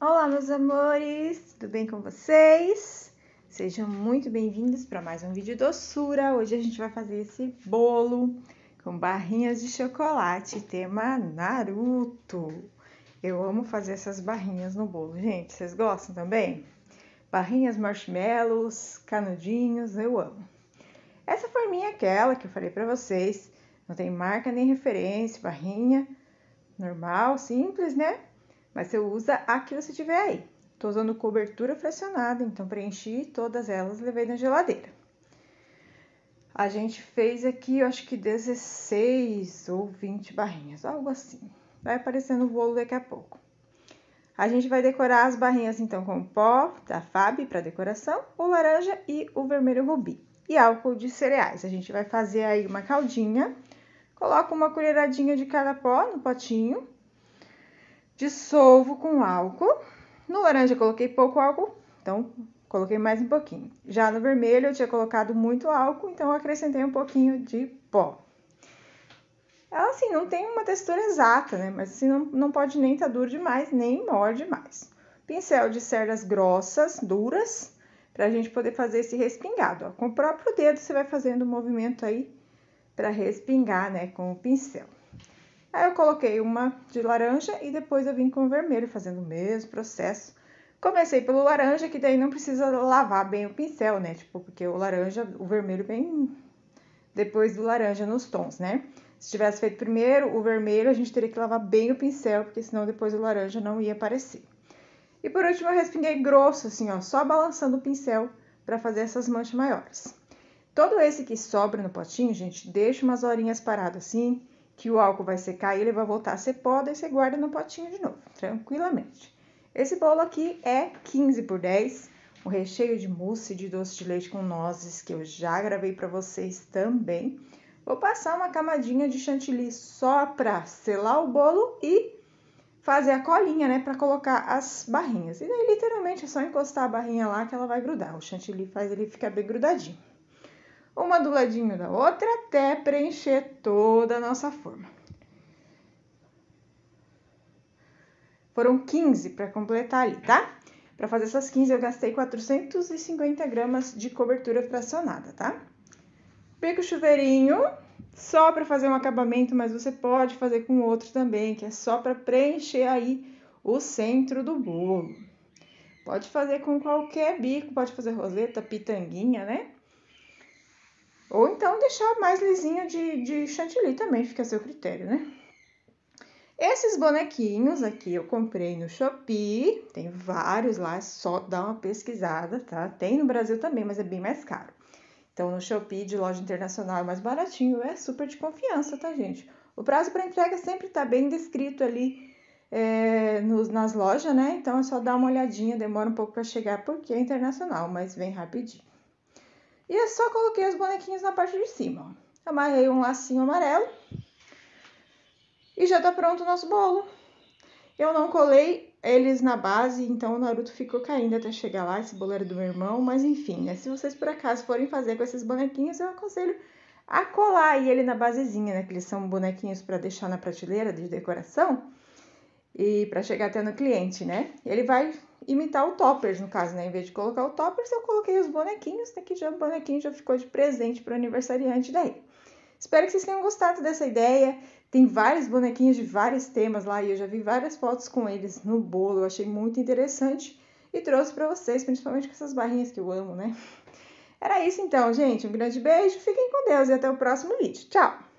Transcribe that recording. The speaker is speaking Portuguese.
Olá, meus amores, tudo bem com vocês? Sejam muito bem-vindos para mais um vídeo doçura. Hoje a gente vai fazer esse bolo com barrinhas de chocolate, tema Naruto. Eu amo fazer essas barrinhas no bolo, gente. Vocês gostam também? Barrinhas, marshmallows, canudinhos, eu amo. Essa forminha é aquela que eu falei para vocês, não tem marca nem referência, barrinha normal, simples, né? Mas você usa a que você tiver aí. Estou usando cobertura fracionada, então preenchi todas elas, levei na geladeira. A gente fez aqui, eu acho que 16 ou 20 barrinhas, algo assim. Vai aparecendo o bolo daqui a pouco. A gente vai decorar as barrinhas então com pó da FAB para decoração, o laranja e o vermelho rubi. E álcool de cereais. A gente vai fazer aí uma caldinha. Coloca uma colheradinha de cada pó no potinho Dissolvo com álcool. No laranja coloquei pouco álcool, então coloquei mais um pouquinho. Já no vermelho eu tinha colocado muito álcool, então acrescentei um pouquinho de pó. Ela assim não tem uma textura exata, né? Mas assim não, não pode nem estar tá duro demais, nem mole demais. Pincel de cerdas grossas, duras, para a gente poder fazer esse respingado. Ó. Com o próprio dedo você vai fazendo o um movimento aí para respingar, né, com o pincel. Aí eu coloquei uma de laranja e depois eu vim com o vermelho, fazendo o mesmo processo. Comecei pelo laranja, que daí não precisa lavar bem o pincel, né? Tipo, porque o laranja, o vermelho vem depois do laranja nos tons, né? Se tivesse feito primeiro o vermelho, a gente teria que lavar bem o pincel, porque senão depois o laranja não ia aparecer. E por último, eu respinguei grosso, assim, ó, só balançando o pincel para fazer essas manchas maiores. Todo esse que sobra no potinho, gente, deixa umas horinhas parado assim, que o álcool vai secar e ele vai voltar a ser pó, daí você guarda no potinho de novo, tranquilamente. Esse bolo aqui é 15 por 10, um recheio de mousse de doce de leite com nozes que eu já gravei para vocês também. Vou passar uma camadinha de chantilly só para selar o bolo e fazer a colinha, né, para colocar as barrinhas. E daí literalmente é só encostar a barrinha lá que ela vai grudar. O chantilly faz ele ficar bem grudadinho uma do ladinho da outra até preencher toda a nossa forma. Foram 15 para completar ali, tá? Para fazer essas 15 eu gastei 450 gramas de cobertura fracionada, tá? Pico o chuveirinho só para fazer um acabamento, mas você pode fazer com outro também, que é só para preencher aí o centro do bolo. Pode fazer com qualquer bico, pode fazer roseta, pitanguinha, né? Ou então deixar mais lisinho de, de chantilly também, fica a seu critério, né? Esses bonequinhos aqui eu comprei no Shopee, tem vários lá, é só dar uma pesquisada, tá? Tem no Brasil também, mas é bem mais caro. Então no Shopee de loja internacional é mais baratinho, é super de confiança, tá, gente? O prazo para entrega sempre tá bem descrito ali é, nos, nas lojas, né? Então é só dar uma olhadinha, demora um pouco para chegar porque é internacional, mas vem rapidinho. E eu só coloquei os bonequinhos na parte de cima. Amarrei um lacinho amarelo. E já tá pronto o nosso bolo. Eu não colei eles na base, então o Naruto ficou caindo até chegar lá, esse bolero do meu irmão, mas enfim, né? Se vocês por acaso forem fazer com esses bonequinhos, eu aconselho a colar ele na basezinha, né? Que eles são bonequinhos para deixar na prateleira de decoração e para chegar até no cliente, né? Ele vai imitar o toppers, no caso, né? Em vez de colocar o toppers, eu coloquei os bonequinhos, daqui né? já o bonequinho já ficou de presente para o aniversariante daí. Espero que vocês tenham gostado dessa ideia. Tem vários bonequinhos de vários temas lá e eu já vi várias fotos com eles no bolo, eu achei muito interessante e trouxe para vocês, principalmente com essas barrinhas que eu amo, né? Era isso então, gente. Um grande beijo, fiquem com Deus e até o próximo vídeo. Tchau!